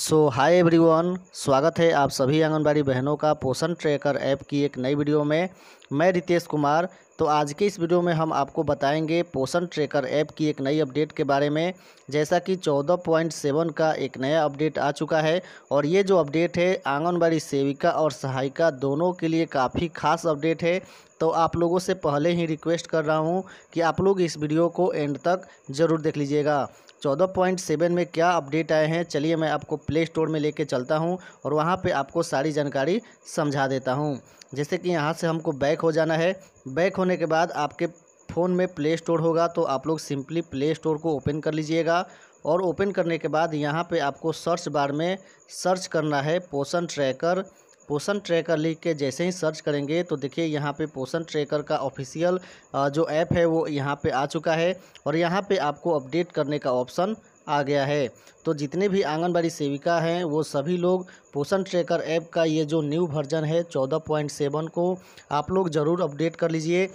सो hi everyone स्वागत है आप सभी आंगनबाड़ी बहनों का पोषण ट्रैकर ऐप की एक नई वीडियो में मैं रितेश कुमार तो आज के इस वीडियो में हम आपको बताएंगे पोषण ट्रैकर ऐप की एक नई अपडेट के बारे में जैसा कि 14.7 का एक नया अपडेट आ चुका है और ये जो अपडेट है आंगनबाड़ी सेविका और सहायिका दोनों के लिए काफ़ी खास अपडेट है तो आप लोगों से पहले ही रिक्वेस्ट कर रहा हूँ कि आप लोग इस वीडियो को एंड तक ज़रूर देख लीजिएगा चौदह पॉइंट सेवन में क्या अपडेट आए हैं चलिए मैं आपको प्ले स्टोर में लेके चलता हूँ और वहाँ पे आपको सारी जानकारी समझा देता हूँ जैसे कि यहाँ से हमको बैक हो जाना है बैक होने के बाद आपके फ़ोन में प्ले स्टोर होगा तो आप लोग सिंपली प्ले स्टोर को ओपन कर लीजिएगा और ओपन करने के बाद यहाँ पर आपको सर्च बार में सर्च करना है पोषण ट्रैकर पोषण ट्रैकर लिख के जैसे ही सर्च करेंगे तो देखिए यहाँ पे पोषण ट्रैकर का ऑफिशियल जो ऐप है वो यहाँ पे आ चुका है और यहाँ पे आपको अपडेट करने का ऑप्शन आ गया है तो जितने भी आंगनबाड़ी सेविका हैं वो सभी लोग पोषण ट्रैकर ऐप का ये जो न्यू वर्जन है चौदह पॉइंट सेवन को आप लोग ज़रूर अपडेट कर लीजिए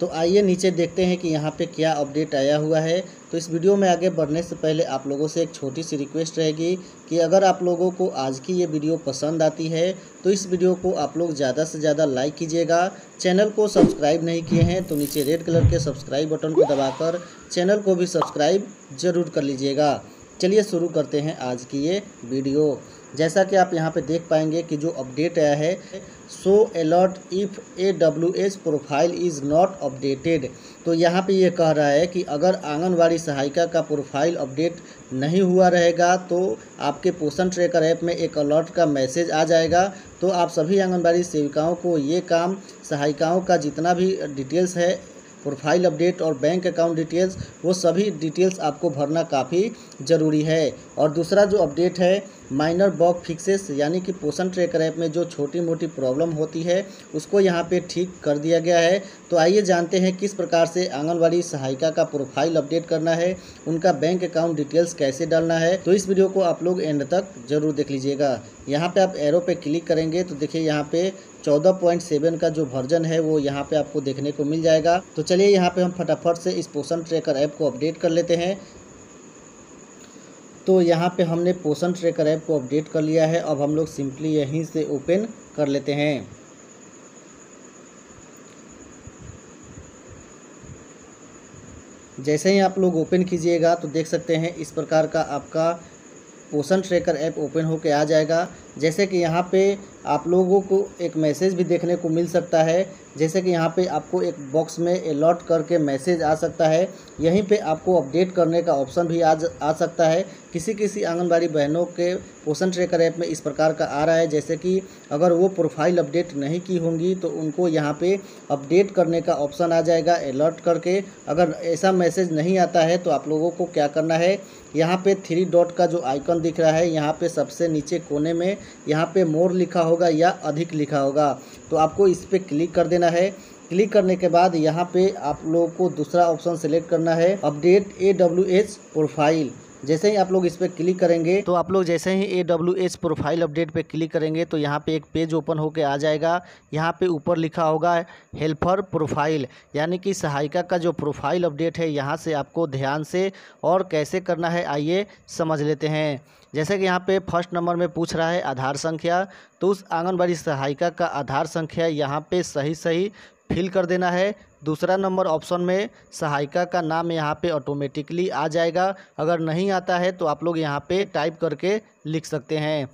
तो आइए नीचे देखते हैं कि यहाँ पे क्या अपडेट आया हुआ है तो इस वीडियो में आगे बढ़ने से पहले आप लोगों से एक छोटी सी रिक्वेस्ट रहेगी कि अगर आप लोगों को आज की ये वीडियो पसंद आती है तो इस वीडियो को आप लोग ज़्यादा से ज़्यादा लाइक कीजिएगा चैनल को सब्सक्राइब नहीं किए हैं तो नीचे रेड कलर के सब्सक्राइब बटन को दबाकर चैनल को भी सब्सक्राइब ज़रूर कर लीजिएगा चलिए शुरू करते हैं आज की ये वीडियो जैसा कि आप यहाँ पे देख पाएंगे कि जो अपडेट आया है so alert if A W S profile is not updated तो यहाँ पे ये यह कह रहा है कि अगर आंगनवाड़ी सहायिका का प्रोफाइल अपडेट नहीं हुआ रहेगा तो आपके पोषण ट्रेकर ऐप में एक अलर्ट का मैसेज आ जाएगा तो आप सभी आंगनबाड़ी सेविकाओं को ये काम सहायिकाओं का जितना भी डिटेल्स है प्रोफाइल अपडेट और बैंक अकाउंट डिटेल्स वो सभी डिटेल्स आपको भरना काफ़ी ज़रूरी है और दूसरा जो अपडेट है माइनर बॉग फिक्सेस यानी कि पोषण ट्रेकर ऐप में जो छोटी मोटी प्रॉब्लम होती है उसको यहाँ पे ठीक कर दिया गया है तो आइए जानते हैं किस प्रकार से आंगनबाड़ी सहायिका का प्रोफाइल अपडेट करना है उनका बैंक अकाउंट डिटेल्स कैसे डालना है तो इस वीडियो को आप लोग एंड तक जरूर देख लीजिएगा यहाँ पे आप एरो पे क्लिक करेंगे तो देखिए यहाँ पे 14.7 का जो वर्जन है वो यहाँ पे आपको देखने को मिल जाएगा तो चलिए यहाँ पे हम फटाफट से इस पोषण ट्रेकर ऐप को अपडेट कर लेते हैं तो यहाँ पे हमने पोषण ट्रेकर ऐप को अपडेट कर लिया है अब हम लोग सिंपली यहीं से ओपन कर लेते हैं जैसे ही आप लोग ओपन कीजिएगा तो देख सकते हैं इस प्रकार का आपका पोषण ट्रेकर ऐप ओपन होकर आ जाएगा जैसे कि यहाँ पे आप लोगों को एक मैसेज भी देखने को मिल सकता है जैसे कि यहाँ पे आपको एक बॉक्स में अलॉट करके मैसेज आ सकता है यहीं पे आपको अपडेट करने का ऑप्शन भी आ आ सकता है किसी किसी आंगनबाड़ी बहनों के पोषण ट्रेकर ऐप में इस प्रकार का आ रहा है जैसे कि अगर वो प्रोफाइल अपडेट नहीं की होंगी तो उनको यहाँ पर अपडेट करने का ऑप्शन आ जाएगा अलर्ट करके अगर ऐसा मैसेज नहीं आता है तो आप लोगों को क्या करना है यहाँ पर थ्री डॉट का जो आइकन दिख रहा है यहाँ पर सबसे नीचे कोने में यहाँ पे मोर लिखा होगा या अधिक लिखा होगा तो आपको इस पर क्लिक कर देना है क्लिक करने के बाद यहाँ पे आप लोगों को दूसरा ऑप्शन सेलेक्ट करना है update A W H profile जैसे ही आप लोग इस पर क्लिक करेंगे तो आप लोग जैसे ही A W S profile update पर क्लिक करेंगे तो यहाँ पे एक पेज ओपन होकर आ जाएगा यहाँ पे ऊपर लिखा होगा हेल्पर प्रोफाइल यानी कि सहायिका का जो प्रोफाइल अपडेट है यहाँ से आपको ध्यान से और कैसे करना है आइए समझ लेते हैं जैसे कि यहाँ पे फर्स्ट नंबर में पूछ रहा है आधार संख्या तो उस आंगनबाड़ी सहायिका का आधार संख्या यहाँ पे सही सही फिल कर देना है दूसरा नंबर ऑप्शन में सहायिका का नाम यहाँ पे ऑटोमेटिकली आ जाएगा अगर नहीं आता है तो आप लोग यहाँ पे टाइप करके लिख सकते हैं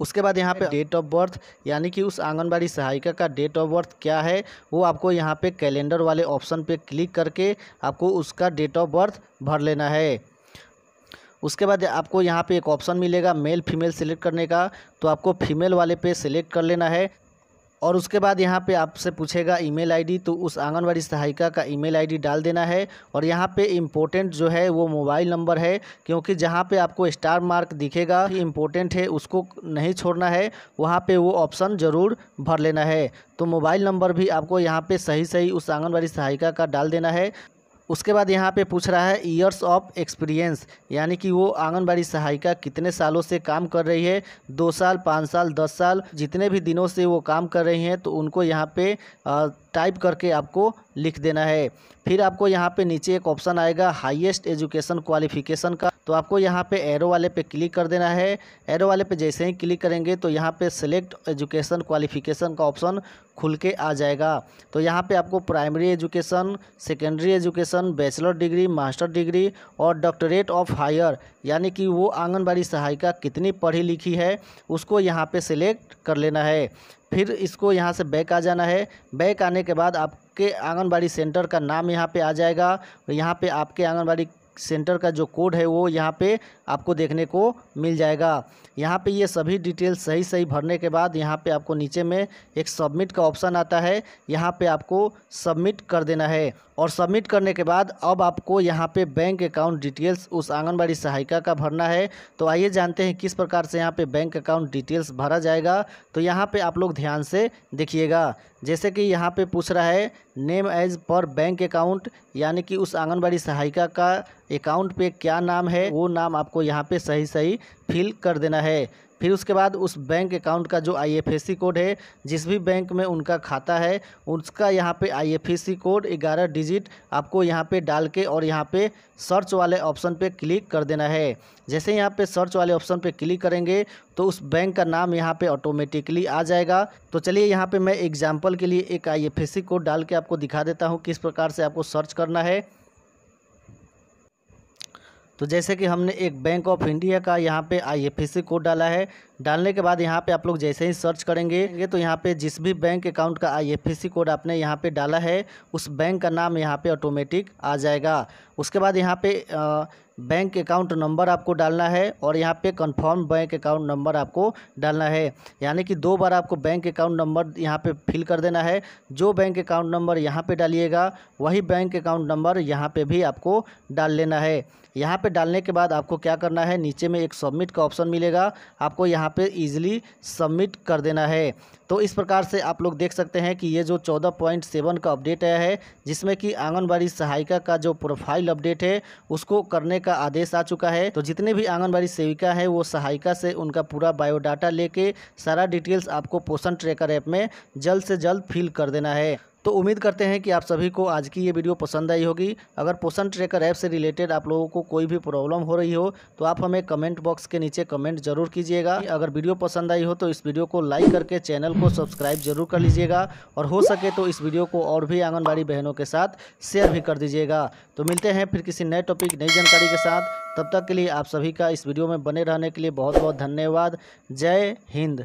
उसके बाद यहाँ पे डेट ऑफ बर्थ यानी कि उस आंगनबाड़ी सहायिका का डेट ऑफ बर्थ क्या है वो आपको यहाँ पे कैलेंडर वाले ऑप्शन पे क्लिक करके आपको उसका डेट ऑफ बर्थ भर लेना है उसके बाद आपको यहाँ पे एक ऑप्शन मिलेगा मेल फीमेल सेलेक्ट करने का तो आपको फीमेल वाले पे सेलेक्ट कर लेना है और उसके बाद यहाँ पे आपसे पूछेगा ईमेल आईडी तो उस आंगनवाड़ी सहायिका का ईमेल आईडी डाल देना है और यहाँ पे इम्पोर्टेंट जो है वो मोबाइल नंबर है क्योंकि जहाँ पे आपको स्टार मार्क दिखेगा इम्पोर्टेंट है उसको नहीं छोड़ना है वहाँ पे वो ऑप्शन ज़रूर भर लेना है तो मोबाइल नंबर भी आपको यहाँ पे सही सही उस आंगनबाड़ी सहायिका का डाल देना है उसके बाद यहाँ पे पूछ रहा है ईयर्स ऑफ एक्सपीरियंस यानी कि वो आंगनबाड़ी सहायिका कितने सालों से काम कर रही है दो साल पाँच साल दस साल जितने भी दिनों से वो काम कर रही हैं तो उनको यहाँ पे आ, टाइप करके आपको लिख देना है फिर आपको यहाँ पे नीचे एक ऑप्शन आएगा हाईएस्ट एजुकेशन क्वालिफिकेशन का तो आपको यहाँ पे एरो वाले पे क्लिक कर देना है एरो वाले पे जैसे ही क्लिक करेंगे तो यहाँ पे सेलेक्ट एजुकेशन क्वालिफिकेशन का ऑप्शन खुल के आ जाएगा तो यहाँ पे आपको primary education secondary education bachelor degree master degree और डॉक्टरेट ऑफ हायर यानी कि वो आंगनबाड़ी सहायिका कितनी पढ़ी लिखी है उसको यहाँ पे सिलेक्ट कर लेना है फिर इसको यहाँ से बैक आ जाना है बैक आने के बाद आपके आंगनबाड़ी सेंटर का नाम यहाँ पे आ जाएगा यहाँ पे आपके आंगनबाड़ी सेंटर का जो कोड है वो यहाँ पे आपको देखने को मिल जाएगा यहाँ पे ये सभी डिटेल सही सही भरने के बाद यहाँ पे आपको नीचे में एक सबमिट का ऑप्शन आता है यहाँ पे आपको सबमिट कर देना है और सबमिट करने के बाद अब आपको यहाँ पे बैंक अकाउंट डिटेल्स उस आंगनबाड़ी सहायिका का भरना है तो आइए जानते हैं किस प्रकार से यहाँ पे बैंक अकाउंट डिटेल्स भरा जाएगा तो यहाँ पर आप लोग ध्यान से देखिएगा जैसे कि यहाँ पर पूछ रहा है name as per bank account यानी कि उस आंगनबाड़ी सहायिका का अकाउंट पर क्या नाम है वो नाम आपको यहाँ पर सही सही फिल कर देना है फिर उसके बाद उस बैंक अकाउंट का जो आईएफएससी कोड है जिस भी बैंक में उनका खाता है उसका यहाँ पे आईएफएससी कोड ग्यारह डिजिट आपको यहाँ पे डाल के और यहाँ पे सर्च वाले ऑप्शन पे क्लिक कर देना है जैसे यहाँ पे सर्च वाले ऑप्शन पे क्लिक करेंगे तो उस बैंक का नाम यहाँ पे ऑटोमेटिकली आ जाएगा तो चलिए यहाँ पर मैं एग्जाम्पल के लिए एक आई कोड डाल के आपको दिखा देता हूँ किस प्रकार से आपको सर्च करना है तो जैसे कि हमने एक बैंक ऑफ इंडिया का यहाँ पे आई कोड डाला है डालने के बाद यहाँ पे आप लोग जैसे ही सर्च करेंगे तो यहाँ पे जिस भी बैंक अकाउंट का आई कोड आपने यहाँ पे डाला है उस बैंक का नाम यहाँ पे ऑटोमेटिक आ जाएगा उसके बाद यहाँ पे आ, बैंक अकाउंट नंबर आपको डालना है और यहाँ पे कंफर्म बैंक अकाउंट नंबर आपको डालना है यानी कि दो बार आपको बैंक अकाउंट नंबर यहाँ पे फिल कर देना है जो बैंक अकाउंट नंबर यहाँ पे डालिएगा वही बैंक अकाउंट नंबर यहाँ पे भी आपको डाल लेना है यहाँ पे डालने के बाद आपको क्या करना है नीचे में एक सबमिट का ऑप्शन मिलेगा आपको यहाँ पे ईजिली सबमिट कर देना है तो इस प्रकार से आप लोग देख सकते हैं कि ये जो चौदह पॉइंट सेवन का अपडेट आया है जिसमें कि आंगनबाड़ी सहायिका का जो प्रोफाइल अपडेट है उसको करने का आदेश आ चुका है तो जितने भी आंगनबाड़ी सेविका है वो सहायिका से उनका पूरा बायोडाटा लेके सारा डिटेल्स आपको पोषण ट्रैकर ऐप में जल्द से जल्द फिल कर देना है तो उम्मीद करते हैं कि आप सभी को आज की ये वीडियो पसंद आई होगी अगर पोषण ट्रैकर ऐप से रिलेटेड आप लोगों को कोई भी प्रॉब्लम हो रही हो तो आप हमें कमेंट बॉक्स के नीचे कमेंट जरूर कीजिएगा अगर वीडियो पसंद आई हो तो इस वीडियो को लाइक करके चैनल को सब्सक्राइब जरूर कर लीजिएगा और हो सके तो इस वीडियो को और भी आंगनबाड़ी बहनों के साथ शेयर भी कर दीजिएगा तो मिलते हैं फिर किसी नए टॉपिक नई जानकारी के साथ तब तक के लिए आप सभी का इस वीडियो में बने रहने के लिए बहुत बहुत धन्यवाद जय हिंद